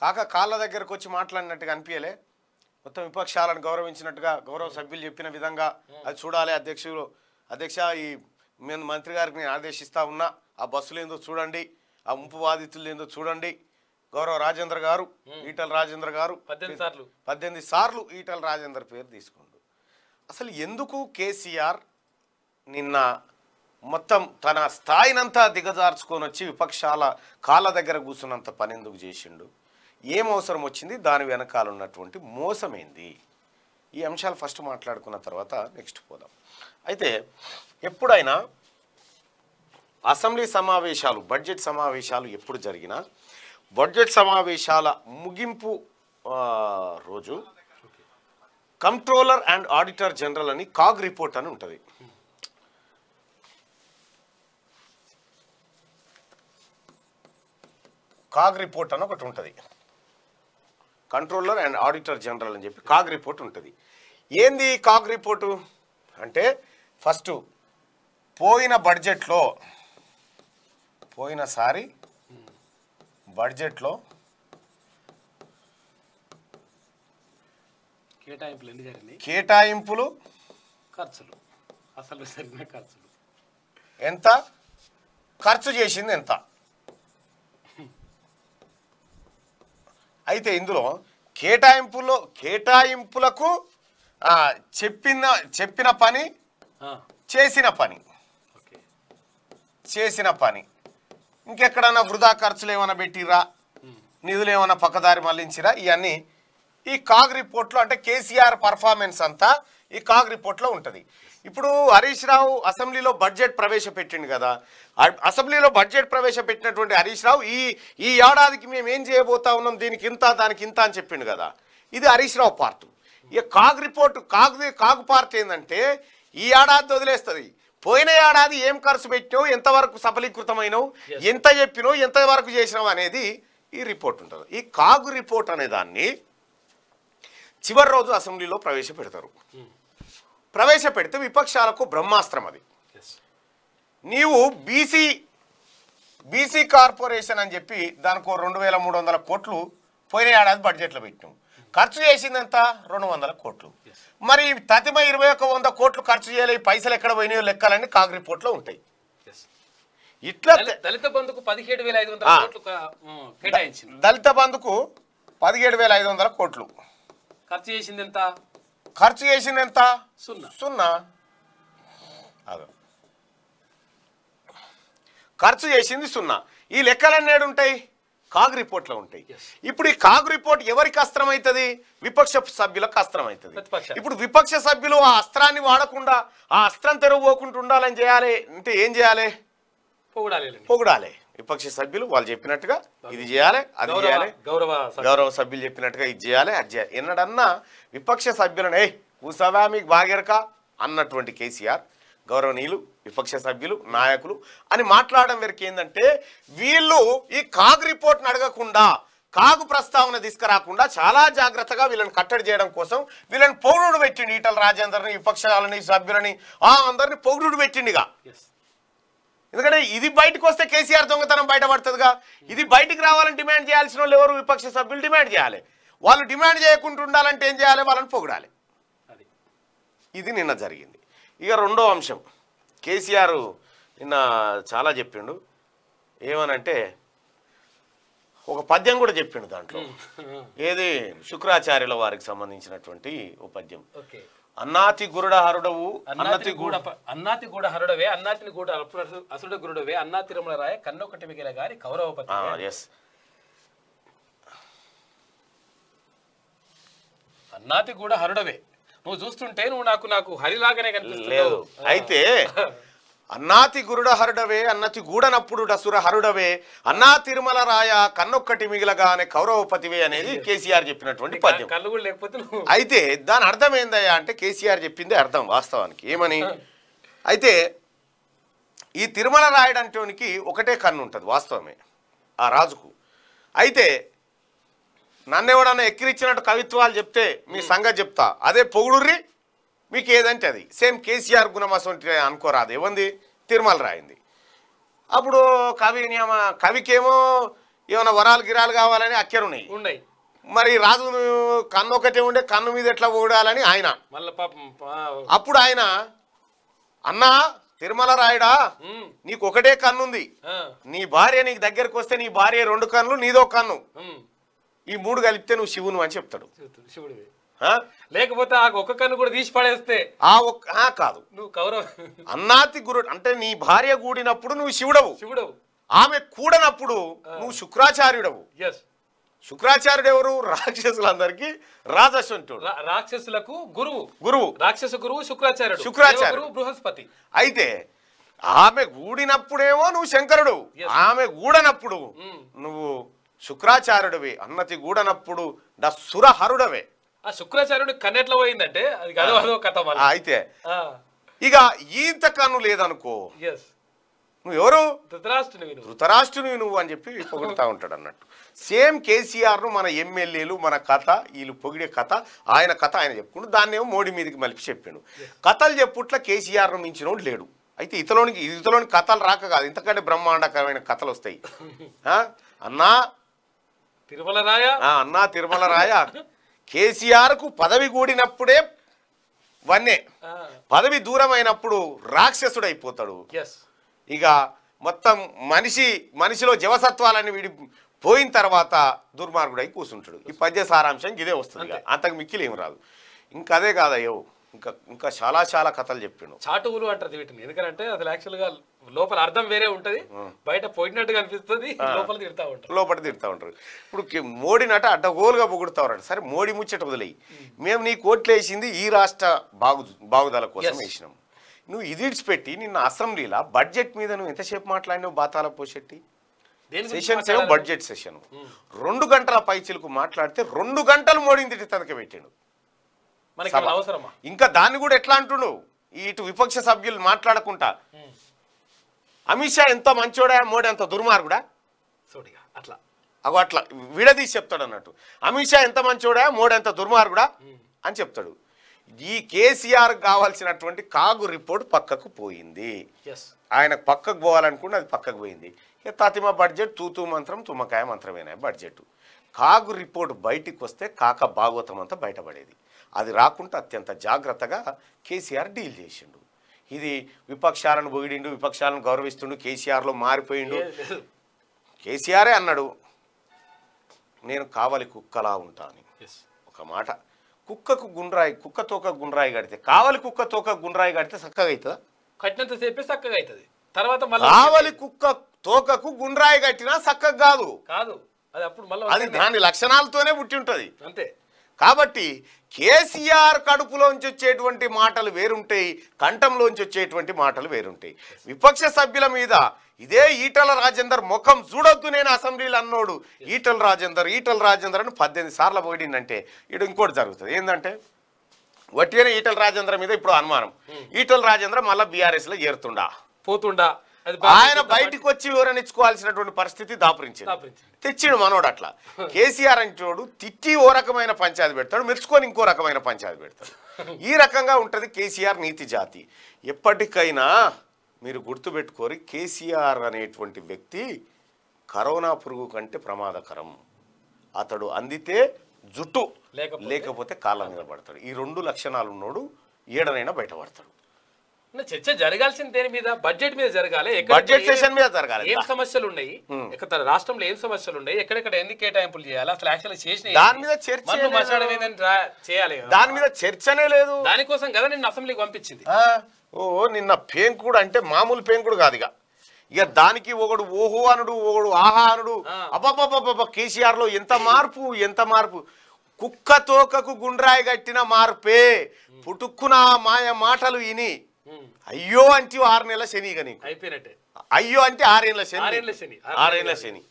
కాక కాళ్ళ దగ్గరకు వచ్చి మాట్లాడినట్టుగా అనిపించలే మొత్తం విపక్షాలను గౌరవించినట్టుగా గౌరవ సభ్యులు చెప్పిన విధంగా అది చూడాలి అధ్యక్షులు అధ్యక్ష ఈ మేము మంత్రి గారికి నేను ఆదేశిస్తా ఉన్నా ఆ బస్సులు ఏందో చూడండి ఆ ముంపు బాధితులు ఏందో చూడండి గౌరవ రాజేంద్ర గారు ఈటల రాజేంద్ర గారు పద్దెనిమిది సార్లు పద్దెనిమిది సార్లు ఈటల రాజేంద్ర పేరు తీసుకుండు అసలు ఎందుకు కేసీఆర్ నిన్న మొత్తం తన స్థాయినంతా దిగజార్చుకొని వచ్చి విపక్షాల కాళ్ళ దగ్గర కూర్చున్నంత పని ఎందుకు చేసిండు ఏం అవసరం వచ్చింది దాని వెనకాల ఉన్నటువంటి మోసమైంది ఈ అంశాలు ఫస్ట్ మాట్లాడుకున్న తర్వాత నెక్స్ట్ పోదాం అయితే ఎప్పుడైనా అసెంబ్లీ సమావేశాలు బడ్జెట్ సమావేశాలు ఎప్పుడు జరిగినా బడ్జెట్ సమావేశాల ముగింపు రోజు కంట్రోలర్ అండ్ ఆడిటర్ జనరల్ అని కాగ్ రిపోర్ట్ అని ఉంటుంది కాగ్ రిపోర్ట్ అని ఒకటి ఉంటుంది కంట్రోలర్ అండ్ ఆడిటర్ జనరల్ అని చెప్పి కాగ్ రిపోర్ట్ ఉంటుంది ఏంది కాగ్ రిపోర్టు అంటే ఫస్ట్ పోయిన బడ్జెట్లో పోయినసారి బడ్జెట్లో కేటాయింపులు ఎన్ని జరిగినాయి కేటాయింపులు ఖర్చులు అసలు జరిగిన ఖర్చులు ఎంత ఖర్చు చేసింది ఎంత అయితే ఇందులో కేటాయింపులో కేటాయింపులకు చెప్పిన చెప్పిన పని చేసిన పని చేసిన పని ఇంకెక్కడన్నా వృధా ఖర్చులు ఏమైనా పెట్టిరా నిధులు ఏమైనా పక్కదారి మళ్ళించిరా ఇవన్నీ ఈ కాగ్ రిపోర్ట్లో అంటే కేసీఆర్ పర్ఫార్మెన్స్ అంతా ఈ కాగ్ రిపోర్ట్లో ఉంటుంది ఇప్పుడు హరీష్ రావు అసెంబ్లీలో బడ్జెట్ ప్రవేశపెట్టిండు కదా అసెంబ్లీలో బడ్జెట్ ప్రవేశపెట్టినటువంటి హరీష్ రావు ఈ ఈ ఏడాదికి మేము ఏం చేయబోతా ఉన్నాం దీనికి ఇంత దానికి ఇంత అని చెప్పిండు కదా ఇది హరీష్ రావు పార్ట్ ఇక CAG report CAG CAG part ఏంటంటే ఈ ఏడాది వదిలేస్తుంది పోయిన ఏడాది ఏం ఖర్చు పెట్టావు ఎంతవరకు సఫలీకృతమైనవు ఎంత చెప్పినావు ఎంతవరకు చేసినావు అనేది ఈ రిపోర్ట్ ఉంటుంది ఈ కాగు రిపోర్ట్ అనే దాన్ని చివరి రోజు అసెంబ్లీలో ప్రవేశపెడతారు ప్రవేశపెడితే విపక్షాలకు బ్రహ్మాస్త్రం అది నీవు బీసీ బీసీ కార్పొరేషన్ అని చెప్పి దానికి రెండు వేల మూడు వందల కోట్లు పోయిన ఏడాది బడ్జెట్లో పెట్టినాం ఖర్చు చేసిందంత రెండు వందల కోట్లు మరి తతిమ ఇరవై ఒక వంద కోట్లు ఖర్చు చేయాలి పైసలు ఎక్కడ పోయినాయో లెక్కలన్నీ కాగ్ రిపోర్ట్లో ఉంటాయి ఇట్లా దళిత బంధుకు పదిహేడు వేల ఐదు వందల కోట్లు దళిత బంధుకు పదిహేడు వేల ఐదు వందల కోట్లు ఖర్చు చేసింది ఎంత ఖర్చు చేసింది ఎంత సున్నా సున్నా అదే ఖర్చు చేసింది సున్నా ఈ లెక్కలు అన్నాడు ఉంటాయి కాగ్ రిపోర్ట్లో ఉంటాయి ఇప్పుడు ఈ కాగ్ రిపోర్ట్ ఎవరికి అస్త్రమవుతుంది విపక్ష సభ్యులకు అస్త్రమవుతుంది ఇప్పుడు విపక్ష సభ్యులు ఆ అస్త్రాన్ని వాడకుండా ఆ అస్త్రం తెరవబోకుండా ఉండాలని చేయాలి అంటే ఏం చేయాలి పొగడాలి పొగడాలి విపక్ష సభ్యులు వాళ్ళు చెప్పినట్టుగా ఇది చేయాలి అది చేయాలి గౌరవ గౌరవ సభ్యులు చెప్పినట్టుగా ఇది చేయాలి అది చేయాలి ఎన్నడన్నా విపక్ష సభ్యులను ఏ కూసావా మీకు బాగేరక అన్నటువంటి కేసీఆర్ గౌరవనీయులు విపక్ష సభ్యులు నాయకులు అని మాట్లాడడం వరకు ఏంటంటే వీళ్ళు ఈ కాగ్ రిపోర్ట్ని అడగకుండా కాగు ప్రస్తావన తీసుకురాకుండా చాలా జాగ్రత్తగా వీళ్ళని కట్టడి చేయడం కోసం వీళ్ళని పౌరుడు పెట్టిండి ఈటల రాజేందర్ని విపక్షాలని సభ్యులని ఆ అందరిని పౌరుడు పెట్టిండిగా ఎందుకంటే ఇది బయటకు వస్తే కేసీఆర్ దొంగతనం బయటపడుతుందిగా ఇది బయటికి రావాలని డిమాండ్ చేయాల్సిన వాళ్ళు ఎవరు విపక్ష సభ్యులు డిమాండ్ చేయాలి వాళ్ళు డిమాండ్ చేయకుండా ఉండాలంటే ఏం చేయాలి వాళ్ళని పొగడాలి ఇది నిన్న జరిగింది ఇక రెండో అంశం కేసీఆర్ నిన్న చాలా చెప్పిండు ఏమనంటే ఒక పద్యం కూడా చెప్పిండు దాంట్లో ఏది శుక్రాచార్యుల వారికి సంబంధించినటువంటి ఓ పద్యం అన్నాతి గురుడ హరుడవు అన్నాతి గూడ అన్నాతి గూడ హరుడవే అన్నాతిని గూడ అసుడ గురుడవే అన్నా తిరుమల రాయ కన్నొకటి మిగిలిన గారి కౌరవపతి ఎస్ అన్నాతి గూడ హరుడవే నువ్వు చూస్తుంటే నువ్వు నాకు నాకు హరిలాగానే కనిపిస్తుంది లేదు అయితే అన్నాతి గురుడ హరుడవే అన్నతి గూడనప్పుడు డసుర హరుడవే అన్నా తిరుమల రాయ కన్నొక్కటి మిగిలగా అనే కౌరవపతివే అనేది కేసీఆర్ చెప్పినటువంటి పద్యం అయితే దాని అర్థం ఏందయ్యా అంటే కేసీఆర్ చెప్పింది అర్థం వాస్తవానికి ఏమని అయితే ఈ తిరుమల రాయడంటోనికి ఒకటే కన్ను ఉంటుంది వాస్తవమే ఆ రాజుకు అయితే నన్ను ఎవడన్నా ఎక్కిరిచ్చినట్టు కవిత్వాలు చెప్తే మీ సంగతి చెప్తా అదే పొగుడుర్రి మీకు ఏదంటే అది సేమ్ కేసీఆర్ గుణమాసం అనుకోరా అది ఏమంది తిరుమల రాయింది అప్పుడు కవి నియమ కవికేమో ఏమైనా వరాలు గిరాలు కావాలని అక్కరున్నాయి ఉన్నాయి మరి రాజు కన్ను ఒకటే ఉండే కన్ను మీద ఎట్లా ఓడాలని ఆయన అప్పుడు ఆయన అన్నా తిరుమల రాయుడా నీకు ఒకటే కన్నుంది నీ భార్య నీకు దగ్గరకు వస్తే నీ భార్య రెండు కన్నులు నీదో కన్ను ఈ మూడు కలిపితే నువ్వు శివును అని చెప్తాడు శివుడు లేకపోతే ఆ ఒక్క కన్ను కూడా తీసి పడేస్తే ఆ ఒక్క కాదు నువ్వు కౌరవ అన్నాతి గురుడు అంటే నీ భార్య కూడినప్పుడు నువ్వు శివుడవు శివుడవు ఆమె కూడనప్పుడు నువ్వు శుక్రాచార్యుడవు ఎస్ శుక్రాచార్యుడు ఎవరు రాక్షసులందరికీ అంటూ రాక్షసులకు గురువు గురువు రాక్షస గురువు శుక్రాచార్యుడు శుక్రాచార్యుడు బృహస్పతి అయితే ఆమె గూడినప్పుడేమో నువ్వు శంకరుడు ఆమె గూడనప్పుడు hmm. నువ్వు శుక్రాచార్యుడివి అన్నతి గూడనప్పుడు సురహరుడవే ఆ శుక్రాచార్యుడు కన్నెట్ల పోయిందంటే అది కాదు కథ అయితే ఇక ఈంత కన్ను లేదనుకో నువ్వు ఎవరు ధృతరాష్ట్రుని ధృతరాష్ట్రునివి నువ్వు అని చెప్పి పొగుడుతా ఉంటాడు అన్నట్టు సేమ్ కేసీఆర్ ను మన ఎమ్మెల్యేలు మన కథ వీళ్ళు పొగిడే కథ ఆయన కథ ఆయన చెప్పుకుంటూ దాన్నేమో మోడీ మీదకి మలిపి చెప్పాడు కథలు చెప్పుట్ల ను మించినోడు లేడు అయితే ఇతలోనికి ఇతలోని కథలు రాక కాదు ఇంతకంటే బ్రహ్మాండకరమైన కథలు వస్తాయి అన్నా తిరుమల రాయ అన్నా తిరుమల రాయ కేసీఆర్కు పదవి కూడినప్పుడే వన్నే పదవి అయినప్పుడు రాక్షసుడు అయిపోతాడు ఇక మొత్తం మనిషి మనిషిలో జీవసత్వాలని వీడి పోయిన తర్వాత దుర్మార్గుడై కూర్చుంటాడు ఈ పద్య సారాంశం ఇదే వస్తుంది అంతకు మిక్కిలు ఏం రాదు అదే కాదయ్యో ఇంకా ఇంకా చాలా చాలా కథలు చెప్పిండు చాటువులు అంటారు వీటిని ఎందుకంటే అసలు యాక్చువల్ గా లోపల అర్థం వేరే ఉంటది బయట పోయినట్టు కనిపిస్తుంది లోపల తిడతా ఉంటారు లోపల తిడతా ఉంటారు ఇప్పుడు మోడీ నట అడ్డగోలుగా ఉన్నాడు సరే మోడీ ముచ్చట వదిలేయి మేము నీ కోట్లు వేసింది ఈ రాష్ట్ర బాగు బాగుదల కోసం వేసినాం నువ్వు ఇది పెట్టి నిన్న అసెంబ్లీలో బడ్జెట్ మీద నువ్వు ఎంతసేపు మాట్లాడినావు బాతాల పోషెట్టి సెషన్ ఏమో బడ్జెట్ సెషన్ రెండు గంటల పైచిలకు మాట్లాడితే రెండు గంటలు మోడీని తిట్టి తనకి పెట్టాడు ఇంకా దాన్ని కూడా ఎట్లా అంటుండు ఇటు విపక్ష సభ్యులు మాట్లాడకుండా అమిత్ షా ఎంతో మంచోడా మోడీ అంత దుర్మార్గుడా అట్లా అగో అట్లా విడదీసి చెప్తాడు అన్నట్టు అమిత్ షా ఎంత మంచోడా మోడీ ఎంత దుర్మార్గుడా అని చెప్తాడు ఈ కేసీఆర్ కావాల్సినటువంటి కాగు రిపోర్ట్ పక్కకు పోయింది ఆయన పక్కకు పోవాలనుకుంటే అది పక్కకు పోయింది తాతిమ బడ్జెట్ తూతూ మంత్రం తుమ్మకాయ మంత్రమేనా బడ్జెట్ కాగు రిపోర్ట్ బయటికి వస్తే కాక భాగవతం అంతా బయటపడేది అది రాకుండా అత్యంత జాగ్రత్తగా కేసీఆర్ డీల్ చేసిండు ఇది విపక్షాలను పొగిడిండు విపక్షాలను గౌరవిస్తుండు కేసీఆర్లో మారిపోయిండు కేసీఆరే అన్నాడు నేను కావలి కుక్కలా ఉంటాను ఒక మాట కుక్కకు గుండ్రాయి కుక్క తోక గుండ్రాయి కడితే కావలి కుక్క తోక గుండ్రాయి కడితే చక్కగా అవుతుందా కట్టినంత సేపే చక్కగా అవుతుంది తర్వాత కావలి కుక్క తోకకు గుండ్రాయి కట్టినా చక్కగా కాదు కాదు అది అప్పుడు మళ్ళీ అది దాని లక్షణాలతోనే పుట్టి ఉంటుంది అంతే కాబట్టి కేసీఆర్ కడుపులోంచి వచ్చేటువంటి మాటలు వేరుంటాయి కంఠంలోంచి వచ్చేటువంటి మాటలు వేరుంటాయి విపక్ష సభ్యుల మీద ఇదే ఈటల రాజేందర్ ముఖం చూడొద్దు నేను అసెంబ్లీలో అన్నోడు ఈటల రాజేందర్ ఈటల రాజేందర్ అని పద్దెనిమిది సార్లు పోయిందంటే ఇటు ఇంకోటి జరుగుతుంది ఏంటంటే వట్టిన ఈటల రాజేంద్ర మీద ఇప్పుడు అనుమానం ఈటల రాజేంద్ర మళ్ళీ బీఆర్ఎస్లో చేరుతుండా పోతుండా ఆయన బయటకు వచ్చి వివరణ ఇచ్చుకోవాల్సినటువంటి పరిస్థితి దాపురించింది తెచ్చిండు మనోడు అట్లా కేసీఆర్ అంటోడు తిట్టి ఓ రకమైన పంచాయతీ పెడతాడు మెచ్చుకొని ఇంకో రకమైన పంచాయతీ పెడతాడు ఈ రకంగా ఉంటుంది కేసీఆర్ నీతి జాతి ఎప్పటికైనా మీరు గుర్తుపెట్టుకోరు కేసీఆర్ అనేటువంటి వ్యక్తి కరోనా పురుగు కంటే ప్రమాదకరం అతడు అందితే జుట్టు లేకపోతే కాలం నిలబడతాడు ఈ రెండు లక్షణాలు ఉన్నోడు ఏడనైనా బయటపడతాడు చర్చ జరగాల్సింది దేని మీద బడ్జెట్ మీద జరగాలి బడ్జెట్ సెషన్ మీద జరగాలి ఏం సమస్యలు ఉన్నాయి ఇక్కడ రాష్ట్రంలో ఏం సమస్యలు ఉన్నాయి ఎక్కడెక్కడ ఎన్ని కేటాయింపులు చేయాలి అసలు యాక్చువల్ చేసిన దాని మీద చర్చ చేయాలి దాని మీద చర్చనే లేదు దానికోసం కదా నిన్న అసెంబ్లీకి పంపించింది ఓ నిన్న పేన్ కూడా అంటే మామూలు పేన్ కూడా కాదు ఇక దానికి ఒకడు ఓహో అనుడు ఒకడు ఆహా అనుడు అబ్బబ్బబ్బబ్బ కేసీఆర్ లో ఎంత మార్పు ఎంత మార్పు కుక్క తోకకు గుండ్రాయి కట్టిన మార్పే పుట్టుక్కున మాయ మాటలు ఇని అయ్యో అంటే ఆరు నెలల శని ఇక అయిపోయినట్టే అయ్యో అంటే ఆరేళ్ళ శని ఆరేళ్ళ శని ఆరేళ్ళ శని